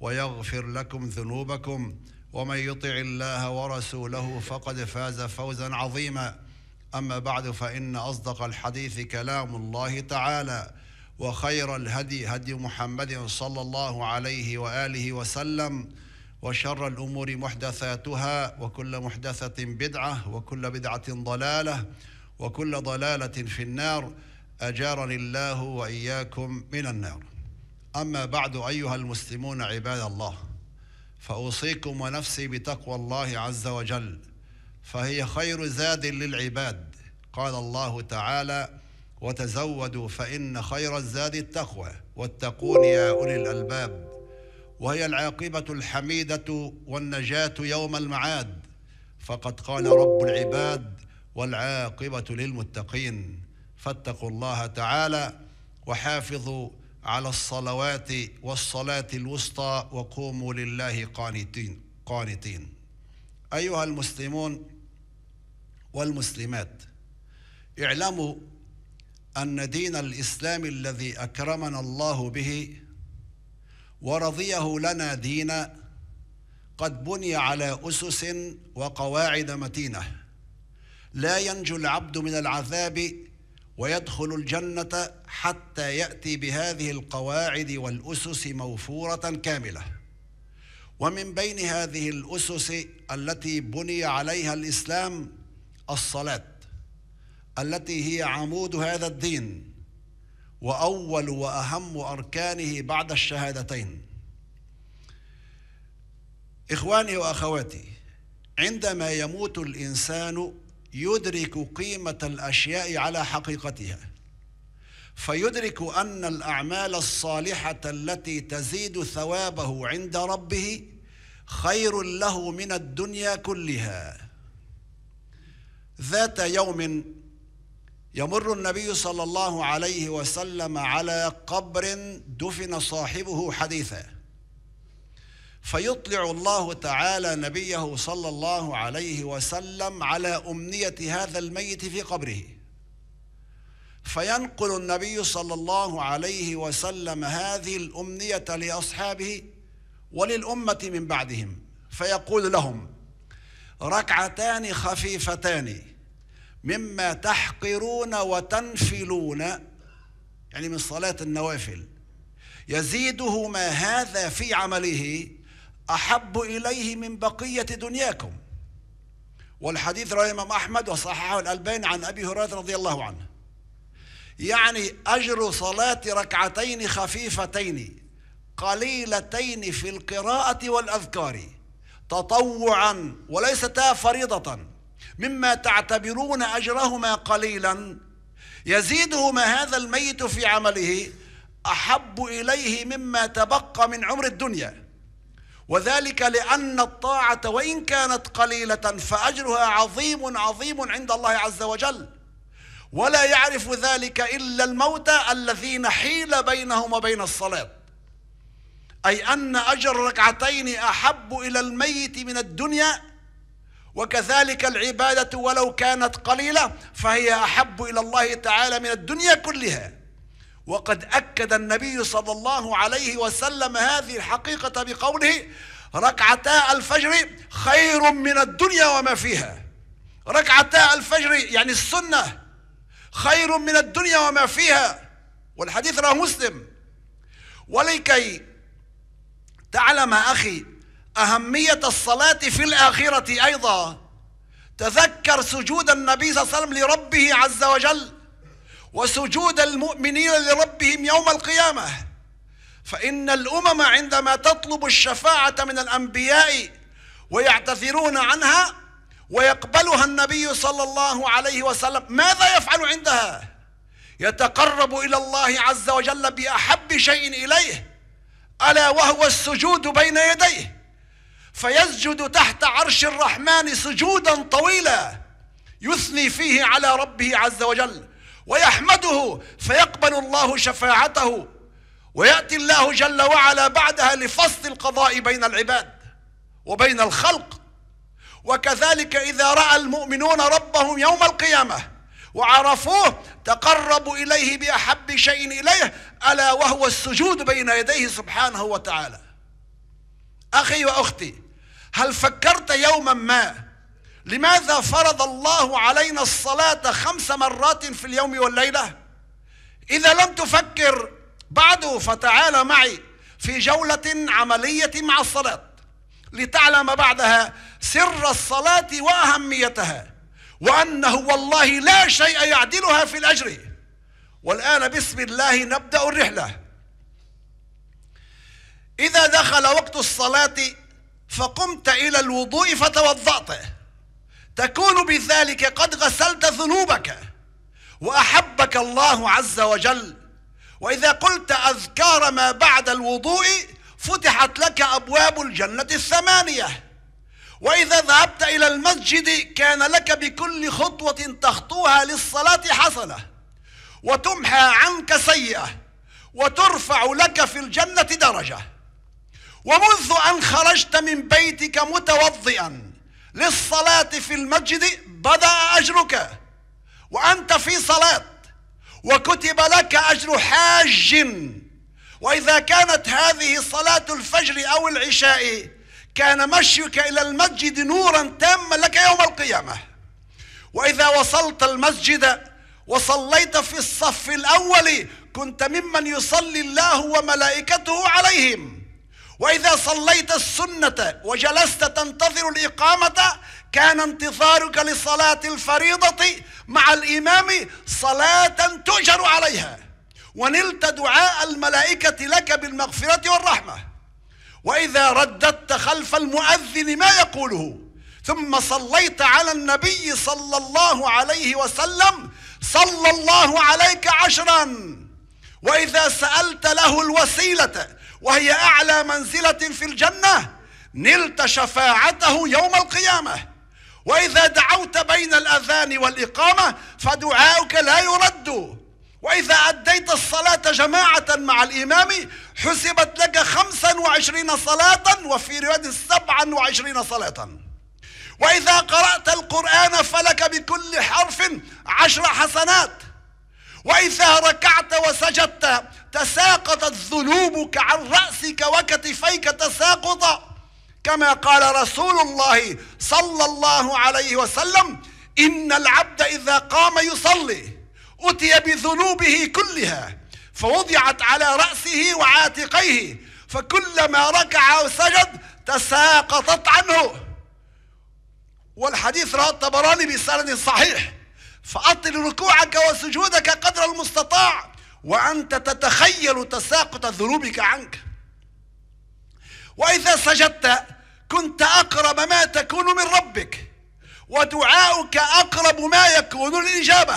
ويغفر لكم ذنوبكم ومن يطع الله ورسوله فقد فاز فوزا عظيما اما بعد فان اصدق الحديث كلام الله تعالى وخير الهدي هدي محمد صلى الله عليه واله وسلم وشر الامور محدثاتها وكل محدثه بدعه وكل بدعه ضلاله وكل ضلاله في النار اجارني الله واياكم من النار أما بعد أيها المسلمون عباد الله فأوصيكم ونفسي بتقوى الله عز وجل فهي خير زاد للعباد قال الله تعالى وتزودوا فإن خير الزاد التقوى واتقون يا أولي الألباب وهي العاقبة الحميدة والنجاة يوم المعاد فقد قال رب العباد والعاقبة للمتقين فاتقوا الله تعالى وحافظوا على الصلوات والصلاة الوسطى وقوموا لله قانتين قانتين أيها المسلمون والمسلمات اعلموا أن دين الإسلام الذي أكرمنا الله به ورضيه لنا دينا قد بني على أسس وقواعد متينة لا ينجو العبد من العذاب ويدخل الجنة حتى يأتي بهذه القواعد والأسس موفورة كاملة ومن بين هذه الأسس التي بني عليها الإسلام الصلاة التي هي عمود هذا الدين وأول وأهم أركانه بعد الشهادتين إخواني وأخواتي عندما يموت الإنسان يدرك قيمة الأشياء على حقيقتها فيدرك أن الأعمال الصالحة التي تزيد ثوابه عند ربه خير له من الدنيا كلها ذات يوم يمر النبي صلى الله عليه وسلم على قبر دفن صاحبه حديثا فيطلع الله تعالى نبيه صلى الله عليه وسلم على أمنية هذا الميت في قبره فينقل النبي صلى الله عليه وسلم هذه الأمنية لأصحابه وللأمة من بعدهم فيقول لهم ركعتان خفيفتان مما تحقرون وتنفلون يعني من صلاة النوافل يزيدهما هذا في عمله أحب إليه من بقية دنياكم والحديث رواه الإمام أحمد وصححه الألباني عن أبي هريرة رضي الله عنه يعني أجر صلاة ركعتين خفيفتين قليلتين في القراءة والأذكار تطوعا وليستا فريضة مما تعتبرون أجرهما قليلا يزيدهما هذا الميت في عمله أحب إليه مما تبقى من عمر الدنيا وذلك لأن الطاعة وإن كانت قليلة فأجرها عظيم عظيم عند الله عز وجل ولا يعرف ذلك إلا الموتى الذين حيل بينهم وبين الصلاة أي أن أجر ركعتين أحب إلى الميت من الدنيا وكذلك العبادة ولو كانت قليلة فهي أحب إلى الله تعالى من الدنيا كلها وقد أكد النبي صلى الله عليه وسلم هذه الحقيقة بقوله ركعتا الفجر خير من الدنيا وما فيها ركعتا الفجر يعني السنة خير من الدنيا وما فيها والحديث رواه مسلم ولكي تعلم أخي أهمية الصلاة في الآخرة أيضا تذكر سجود النبي صلى الله عليه وسلم لربه عز وجل وسجود المؤمنين لربهم يوم القيامة فإن الأمم عندما تطلب الشفاعة من الأنبياء ويعتذرون عنها ويقبلها النبي صلى الله عليه وسلم ماذا يفعل عندها يتقرب إلى الله عز وجل بأحب شيء إليه ألا وهو السجود بين يديه فيسجد تحت عرش الرحمن سجودا طويلا يثني فيه على ربه عز وجل ويحمده فيقبل الله شفاعته ويأتي الله جل وعلا بعدها لفصل القضاء بين العباد وبين الخلق وكذلك إذا رأى المؤمنون ربهم يوم القيامة وعرفوه تقربوا إليه بأحب شيء إليه ألا وهو السجود بين يديه سبحانه وتعالى أخي وأختي هل فكرت يوما ما لماذا فرض الله علينا الصلاة خمس مرات في اليوم والليلة إذا لم تفكر بعد فتعال معي في جولة عملية مع الصلاة لتعلم بعدها سر الصلاة وأهميتها وأنه والله لا شيء يعدلها في الأجر والآن بسم الله نبدأ الرحلة إذا دخل وقت الصلاة فقمت إلى الوضوء فتوضأت تكون بذلك قد غسلت ذنوبك وأحبك الله عز وجل وإذا قلت أذكار ما بعد الوضوء فتحت لك أبواب الجنة الثمانية وإذا ذهبت إلى المسجد كان لك بكل خطوة تخطوها للصلاة حسنة وتمحى عنك سيئة وترفع لك في الجنة درجة ومنذ أن خرجت من بيتك متوضئا للصلاة في المسجد بدأ أجرك وأنت في صلاة وكتب لك أجر حاج وإذا كانت هذه صلاة الفجر أو العشاء كان مشيك إلى المسجد نورا تاما لك يوم القيامة وإذا وصلت المسجد وصليت في الصف الأول كنت ممن يصلي الله وملائكته عليهم وإذا صليت السنة وجلست تنتظر الإقامة كان انتظارك لصلاة الفريضة مع الإمام صلاة تؤجر عليها ونلت دعاء الملائكة لك بالمغفرة والرحمة وإذا رددت خلف المؤذن ما يقوله ثم صليت على النبي صلى الله عليه وسلم صلى الله عليك عشرا وإذا سألت له الوسيلة وهي أعلى منزلة في الجنة نلت شفاعته يوم القيامة وإذا دعوت بين الأذان والإقامة فدعاؤك لا يرد وإذا أديت الصلاة جماعة مع الإمام حسبت لك خمسا وعشرين صلاة وفي رواد سبعا وعشرين صلاة وإذا قرأت القرآن فلك بكل حرف عشر حسنات وإذا ركعت وسجدت تساقطت ذنوبك عن رأسك وكتفيك تساقطا كما قال رسول الله صلى الله عليه وسلم إن العبد إذا قام يصلي أتي بذنوبه كلها فوضعت على رأسه وعاتقيه فكلما ركع وسجد تساقطت عنه والحديث رواه الطبراني بسند صحيح فأطل ركوعك وسجودك قدر المستطاع وأنت تتخيل تساقط ذنوبك عنك وإذا سجدت كنت أقرب ما تكون من ربك ودعاؤك أقرب ما يكون الإجابة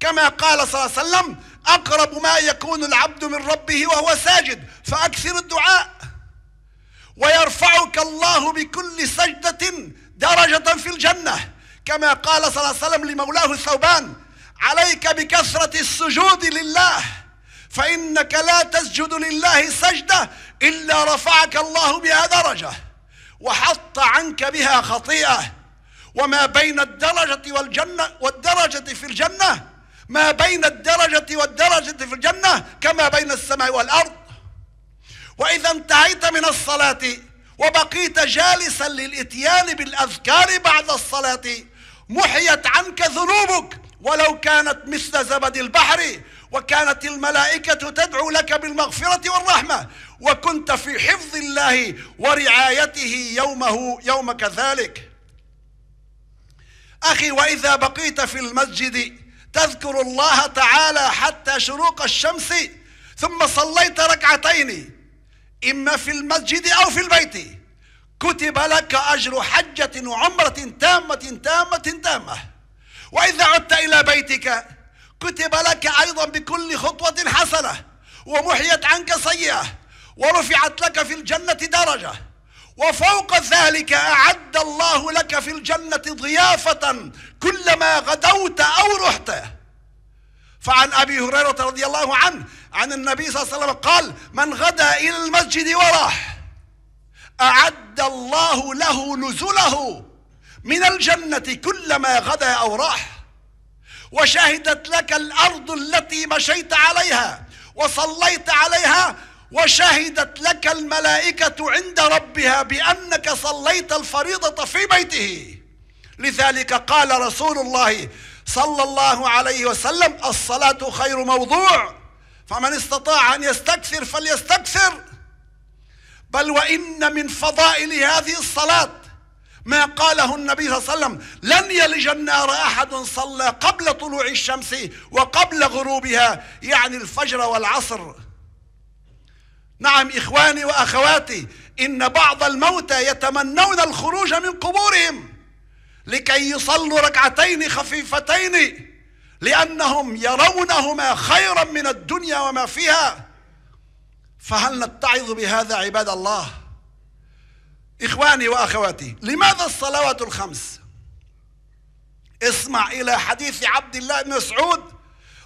كما قال صلى الله عليه وسلم أقرب ما يكون العبد من ربه وهو ساجد فأكثر الدعاء ويرفعك الله بكل سجدة درجة في الجنة كما قال صلى الله عليه وسلم لمولاه الثوبان عليك بكثرة السجود لله فإنك لا تسجد لله سجدة إلا رفعك الله بها درجة وحط عنك بها خطيئة وما بين الدرجة والجنة والدرجة في الجنة ما بين الدرجة والدرجة في الجنة كما بين السماء والأرض وإذا انتهيت من الصلاة وبقيت جالسا للإتيان بالأذكار بعد الصلاة محيت عنك ذنوبك ولو كانت مثل زبد البحر وكانت الملائكة تدعو لك بالمغفرة والرحمة وكنت في حفظ الله ورعايته يومه يوم كذلك أخي وإذا بقيت في المسجد تذكر الله تعالى حتى شروق الشمس ثم صليت ركعتين إما في المسجد أو في البيت كتب لك أجر حجة وعمرة تامة تامة تامة وإذا عدت إلى بيتك كتب لك أيضا بكل خطوة حسنة ومحيت عنك سيئة ورفعت لك في الجنة درجة وفوق ذلك أعد الله لك في الجنة ضيافة كلما غدوت أو رحت فعن أبي هريرة رضي الله عنه عن النبي صلى الله عليه وسلم قال من غدا إلى المسجد وراح أعد الله له نزله من الجنة كلما غدا أو راح وشهدت لك الأرض التي مشيت عليها وصليت عليها وشهدت لك الملائكة عند ربها بأنك صليت الفريضة في بيته لذلك قال رسول الله صلى الله عليه وسلم الصلاة خير موضوع فمن استطاع أن يستكثر فليستكثر بل وإن من فضائل هذه الصلاة ما قاله النبي صلى الله عليه وسلم لن يلج النار أحد صلى قبل طلوع الشمس وقبل غروبها يعني الفجر والعصر نعم إخواني وأخواتي إن بعض الموتى يتمنون الخروج من قبورهم لكي يصلوا ركعتين خفيفتين لأنهم يرونهما خيرا من الدنيا وما فيها فهل نتعظ بهذا عباد الله إخواني وأخواتي لماذا الصلوات الخمس اسمع إلى حديث عبد الله بن مسعود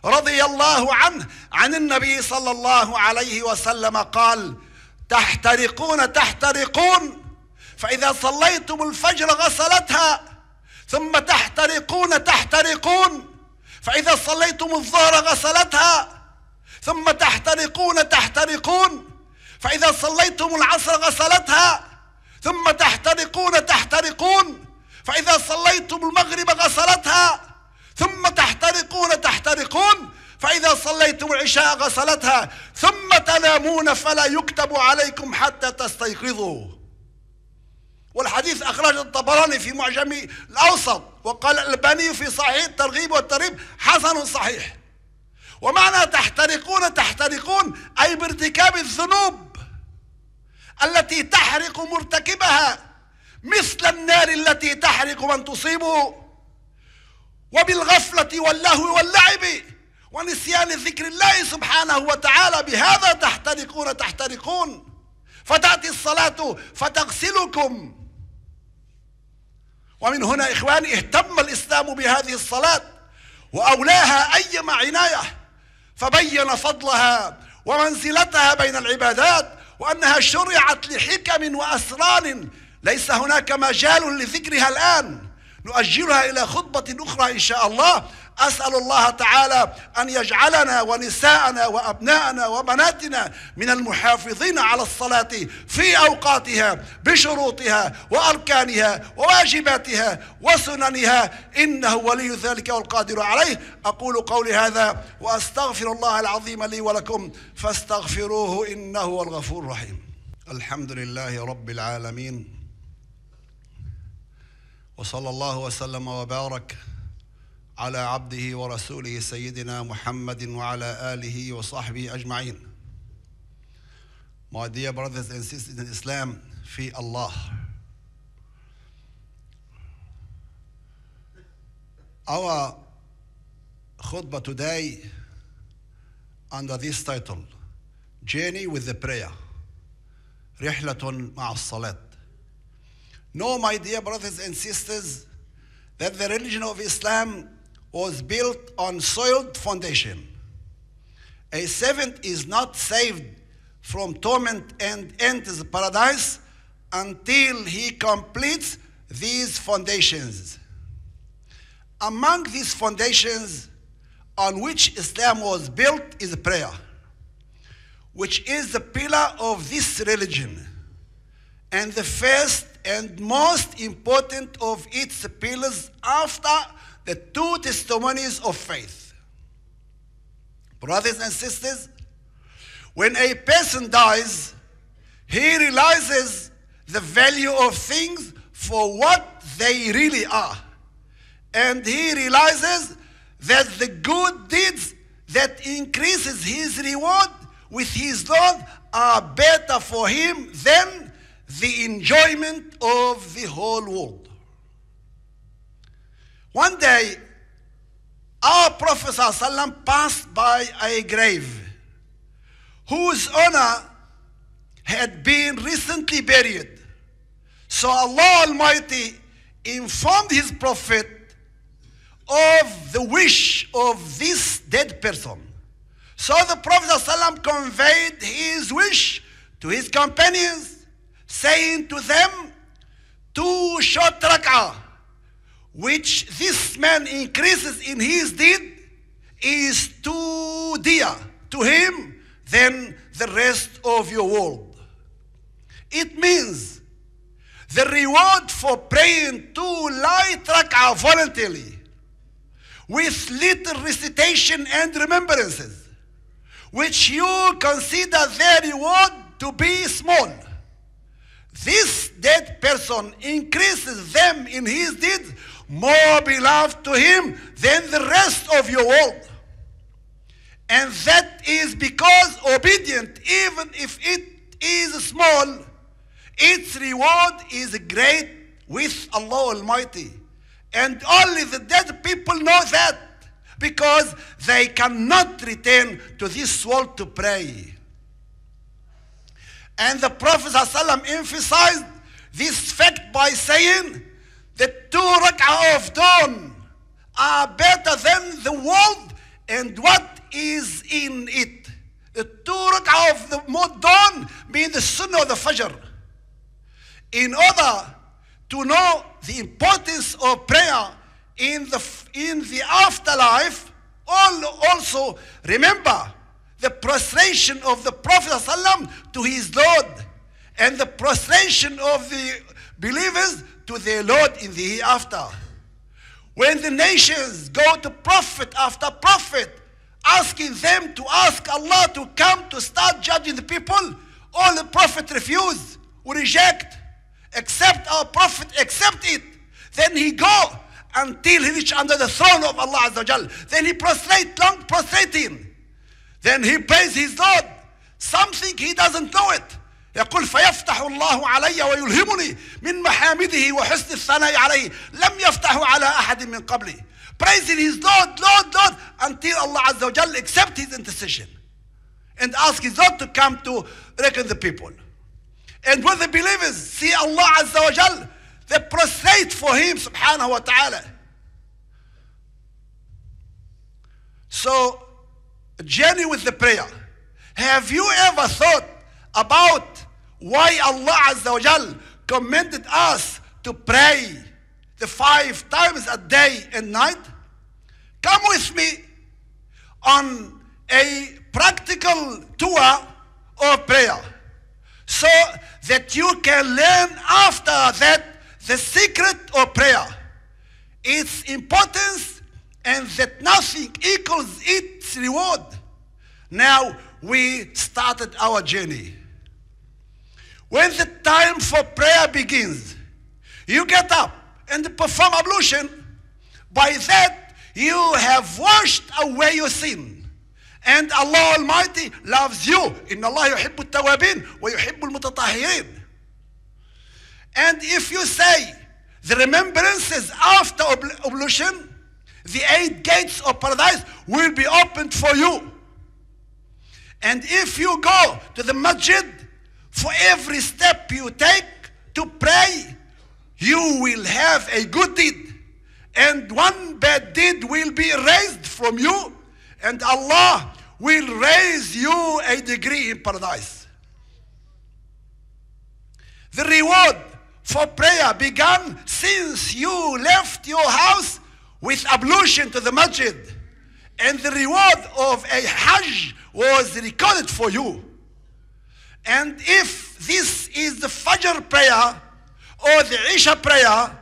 رضي الله عنه عن النبي صلى الله عليه وسلم قال تحترقون تحترقون فإذا صليتم الفجر غسلتها ثم تحترقون تحترقون فإذا صليتم الظهر غسلتها ثم تحترقون تحترقون فإذا صليتم العصر غسلتها ثم تحترقون تحترقون فإذا صليتم المغرب غسلتها ثم تحترقون تحترقون فإذا صليتم العشاء غسلتها ثم تنامون فلا يكتب عليكم حتى تستيقظوا والحديث أخرج الطبراني في معجم الأوسط وقال الباني في صحيح الترغيب والترهيب حسن صحيح ومعنى تحترقون تحترقون أي بارتكاب الذنوب التي تحرق مرتكبها مثل النار التي تحرق من تصيبه وبالغفلة واللهو واللعب ونسيان ذكر الله سبحانه وتعالى بهذا تحترقون تحترقون فتأتي الصلاة فتغسلكم ومن هنا إخواني اهتم الإسلام بهذه الصلاة وأولاها أيما عناية فبين فضلها ومنزلتها بين العبادات وأنها شرعت لحكم وأسرار ليس هناك مجال لذكرها الآن نؤجلها إلى خطبة أخرى إن شاء الله أسأل الله تعالى أن يجعلنا ونساءنا وأبناءنا وبناتنا من المحافظين على الصلاة في أوقاتها بشروطها وأركانها وواجباتها وسننها إنه ولي ذلك والقادر عليه أقول قولي هذا وأستغفر الله العظيم لي ولكم فاستغفروه إنه هو الغفور الرحيم الحمد لله رب العالمين وصلى الله وسلم وبارك على عبده ورسوله سيدنا محمد وعلى آله وصحبه أجمعين My dear brothers and sisters in Islam في الله Our khutbah today under this title Journey with the Prayer رحلة مع الصلاة Know my dear brothers and sisters, that the religion of Islam was built on soiled foundation. A servant is not saved from torment and enters paradise until he completes these foundations. Among these foundations on which Islam was built is prayer, which is the pillar of this religion and the first and most important of its pillars after the two testimonies of faith. Brothers and sisters, when a person dies, he realizes the value of things for what they really are. And he realizes that the good deeds that increases his reward with his Lord are better for him than the enjoyment of the whole world. One day, our Prophet ﷺ passed by a grave whose owner had been recently buried. So Allah Almighty informed His Prophet of the wish of this dead person. So the Prophet ﷺ conveyed his wish to his companions, saying to them, two short rak'ah which this man increases in his deed is too dear to him than the rest of your world. It means the reward for praying two light rak'ah voluntarily with little recitation and remembrances, which you consider their reward to be small. This dead person increases them in his deeds more beloved to him than the rest of your world. And that is because obedient, even if it is small, its reward is great with Allah Almighty. And only the dead people know that because they cannot return to this world to pray. And the Prophet ﷺ emphasized this fact by saying, the two rak'ah of dawn are better than the world and what is in it. The two rak'ah of the dawn mean the sunnah of the fajr. In order to know the importance of prayer in the, in the afterlife, all also remember the prostration of the Prophet ﷺ to his Lord and the prostration of the believers to their Lord in the hereafter. When the nations go to prophet after prophet, asking them to ask Allah to come to start judging the people, all the prophet refuse, reject, accept our prophet, accept it. Then he go until he reach under the throne of Allah Azza Jal. Then he prostrate, long prostrating. Then he praise his Lord. Something he doesn't know it. يقول فيفتح الله علي ويلهمني من محامده وحسن الثناء عليه لم يفتح على أحد من قبلي praising his Lord, Lord, Lord until Allah Azza wa Jalla accept his intercession and ask his Lord to come to reckon the people. And when the believers see Allah Azza wa Jal, they prostrate for him subhanahu wa ta'ala. So, journey with the prayer. Have you ever thought about why Allah Azza wa Jal commanded us to pray the five times a day and night, come with me on a practical tour of prayer so that you can learn after that the secret of prayer, its importance, and that nothing equals its reward. Now we started our journey. When the time for prayer begins, you get up and perform ablution. By that, you have washed away your sin. And Allah Almighty loves you. Inna Allah yuhibbu tawabin wa yuhibbu mutatahirin. And if you say the remembrances after ablution, the eight gates of paradise will be opened for you. And if you go to the masjid for every step you take to pray, you will have a good deed. And one bad deed will be raised from you, and Allah will raise you a degree in paradise. The reward for prayer began since you left your house with ablution to the masjid. And the reward of a hajj was recorded for you. And if this is the Fajr prayer or the Isha prayer,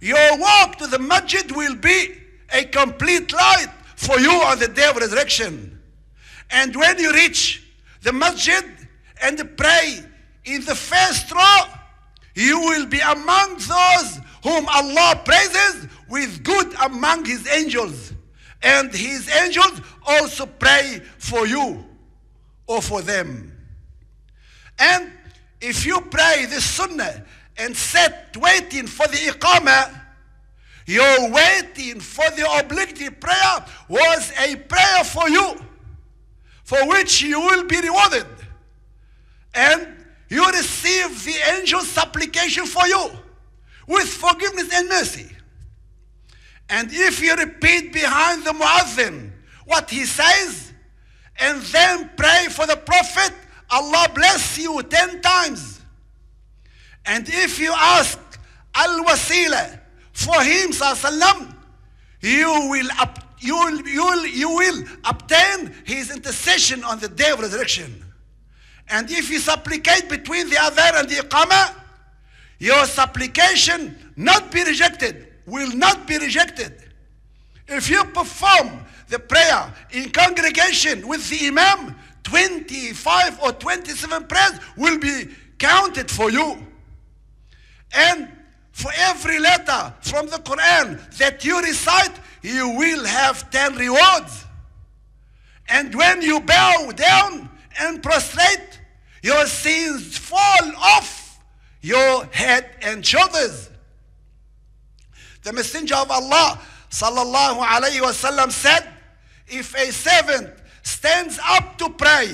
your walk to the Masjid will be a complete light for you on the day of resurrection. And when you reach the Masjid and pray in the first row, you will be among those whom Allah praises with good among his angels. And his angels also pray for you or for them. And if you pray this sunnah and sit waiting for the iqamah, you're waiting for the obligatory prayer was a prayer for you, for which you will be rewarded. And you receive the angel's supplication for you with forgiveness and mercy. And if you repeat behind the muazzin what he says, and then pray for the prophet, Allah bless you 10 times. And if you ask al-wasila for him, sallam, you will, you, will, you, will, you will obtain his intercession on the day of resurrection. And if you supplicate between the other and the iqama, your supplication not be rejected, will not be rejected. If you perform the prayer in congregation with the imam, 25 or 27 prayers will be counted for you. And for every letter from the Quran that you recite, you will have 10 rewards. And when you bow down and prostrate, your sins fall off your head and shoulders. The Messenger of Allah sallallahu wasallam said, if a servant stands up to pray,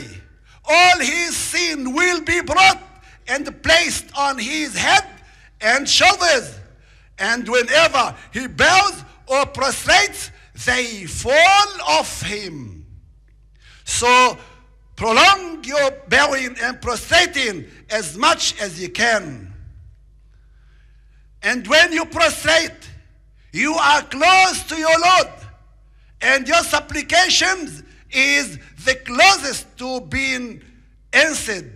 all his sin will be brought and placed on his head and shoulders. And whenever he bows or prostrates, they fall off him. So prolong your bowing and prostrating as much as you can. And when you prostrate, you are close to your Lord, and your supplications is the closest to being answered.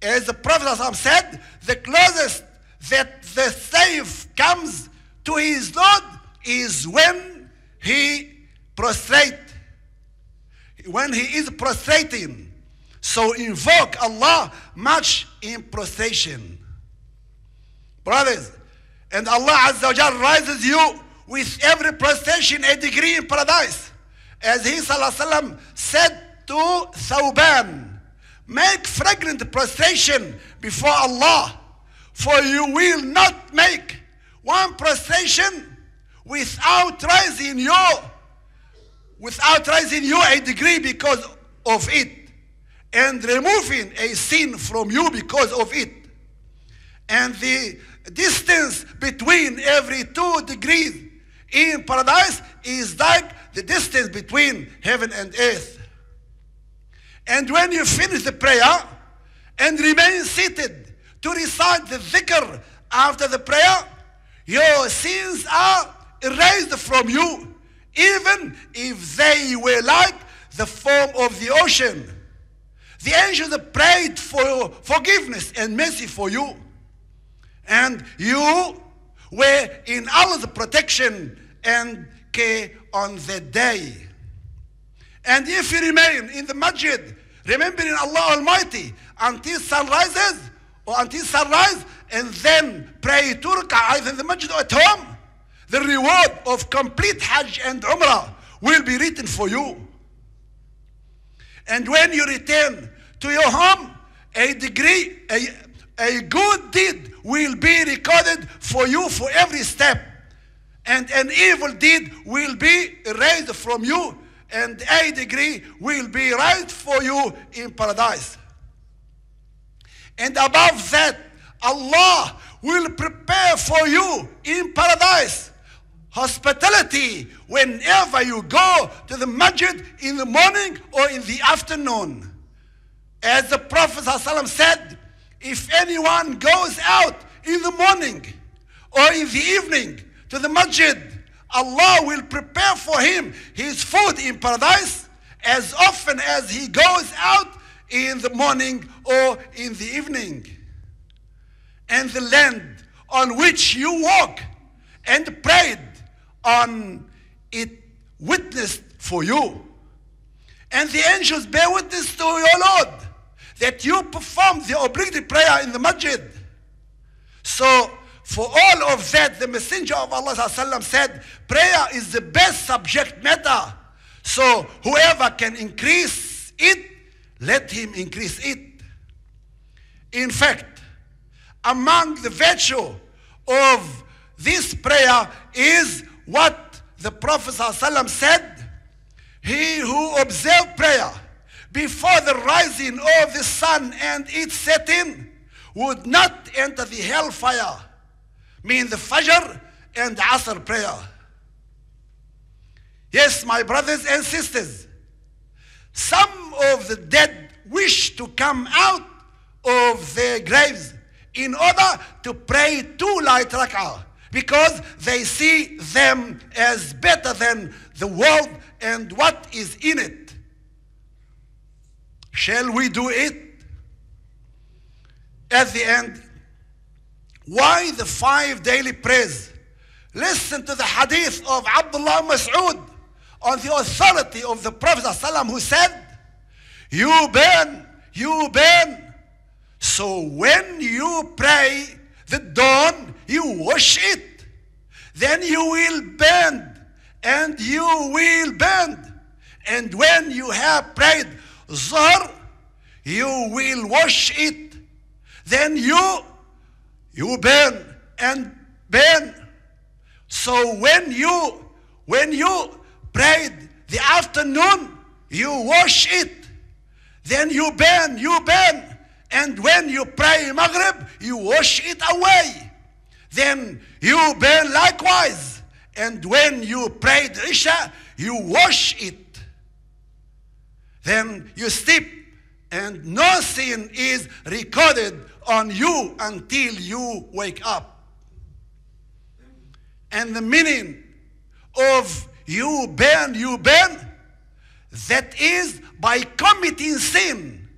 As the Prophet said, the closest that the slave comes to his Lord is when he prostrate, when he is prostrating. So invoke Allah much in prostration. Brothers, and Allah Azza wa rises you with every prostration a degree in paradise as he وسلم, said to Thawban, make fragrant prostration before Allah, for you will not make one prostration without raising you, without raising you a degree because of it, and removing a sin from you because of it. And the distance between every two degrees in paradise is like the distance between heaven and earth. And when you finish the prayer and remain seated to recite the dhikr after the prayer, your sins are erased from you, even if they were like the foam of the ocean. The angels prayed for forgiveness and mercy for you. And you were in Allah's protection and care on the day. And if you remain in the masjid, remembering Allah Almighty until sun rises or until sunrise, and then pray two either in the masjid or at home, the reward of complete Hajj and Umrah will be written for you. And when you return to your home, a degree, a, a good deed will be recorded for you for every step and an evil deed will be erased from you, and a degree will be right for you in paradise. And above that, Allah will prepare for you in paradise hospitality whenever you go to the masjid in the morning or in the afternoon. As the Prophet said, if anyone goes out in the morning or in the evening to the masjid. Allah will prepare for him his food in paradise as often as he goes out in the morning or in the evening. And the land on which you walk and prayed on it witnessed for you. And the angels bear witness to your Lord that you performed the obligatory prayer in the masjid. So for all of that, the Messenger of Allah said, prayer is the best subject matter. So whoever can increase it, let him increase it. In fact, among the virtue of this prayer is what the Prophet ﷺ said, he who observes prayer before the rising of the sun and its setting would not enter the hellfire Means the Fajr and Asr prayer. Yes, my brothers and sisters, some of the dead wish to come out of their graves in order to pray two light rak'ah because they see them as better than the world and what is in it. Shall we do it? At the end, why the five daily prayers? Listen to the hadith of Abdullah Mas'ud on the authority of the Prophet ﷺ who said, You burn, you burn. So when you pray the dawn, you wash it. Then you will bend, and you will bend. And when you have prayed Zohr, you will wash it. Then you you bend and bend. So when you when you prayed the afternoon, you wash it. Then you burn, you burn, And when you pray Maghrib, you wash it away. Then you burn likewise. And when you prayed Isha, you wash it. Then you sleep, and no sin is recorded on you until you wake up. And the meaning of you burn, you burn, that is by committing sin,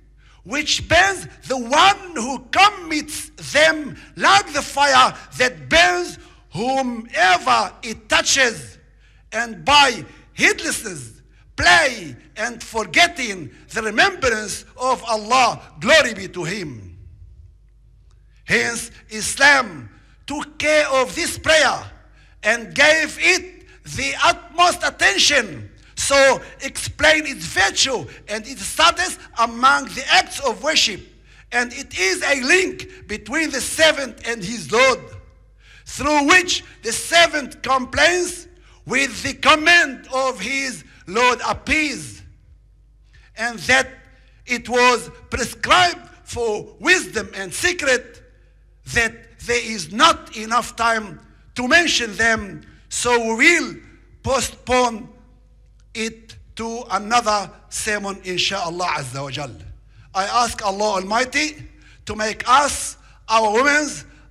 which burns the one who commits them like the fire that burns whomever it touches, and by heedlessness, play, and forgetting the remembrance of Allah. Glory be to Him. Hence, Islam took care of this prayer and gave it the utmost attention. So explain its virtue and its status among the acts of worship. And it is a link between the servant and his Lord, through which the servant complains with the command of his Lord appeased. And that it was prescribed for wisdom and secret that there is not enough time to mention them, so we'll postpone it to another sermon, inshallah azza wa jal. I ask Allah Almighty to make us, our women,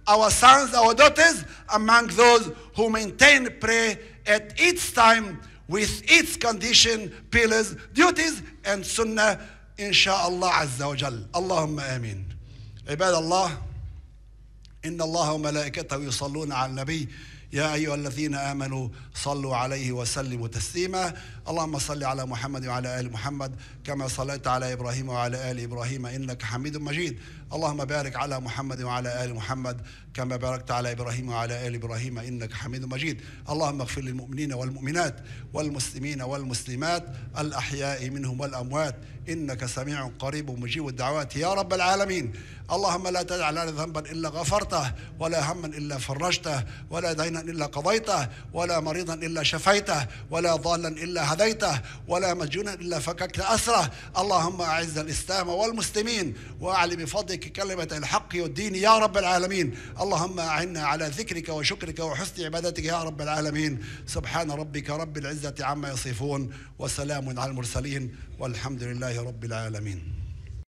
our sons, our daughters, among those who maintain prayer at its time with its condition, pillars, duties, and sunnah, inshallah azza wa jal. Allahumma ameen. عباد الله إن الله وملائكته يصلون على النبي يا أيها الذين آمنوا صلوا عليه وسلموا تسليما اللهم صل على محمد وعلى آل محمد كما صليت على إبراهيم وعلى آل إبراهيم إنك حميد مجيد اللهم بارك على محمد وعلى آل محمد كما باركت على إبراهيم وعلى آل إبراهيم إنك حميد مجيد اللهم اغفر للمؤمنين والمؤمنات والمسلمين والمسلمات الأحياء منهم والأموات إنك سميع قريب مجيب الدعوات يا رب العالمين اللهم لا تدع لنا ذنبا إلا غفرته ولا هما إلا فرجته ولا دينا إلا قضيته ولا مريضا إلا شفيته ولا ضالا إلا هديته ولا مجنونا إلا فككت أسره اللهم أعز الإسلام والمسلمين وأعلي بفضلك كلمة الحق والدين يا رب العالمين اللهم أعنا على ذكرك وشكرك وحسن عبادتك يا رب العالمين سبحان ربك رب العزة عما يصفون وسلام على المرسلين والحمد لله رب العالمين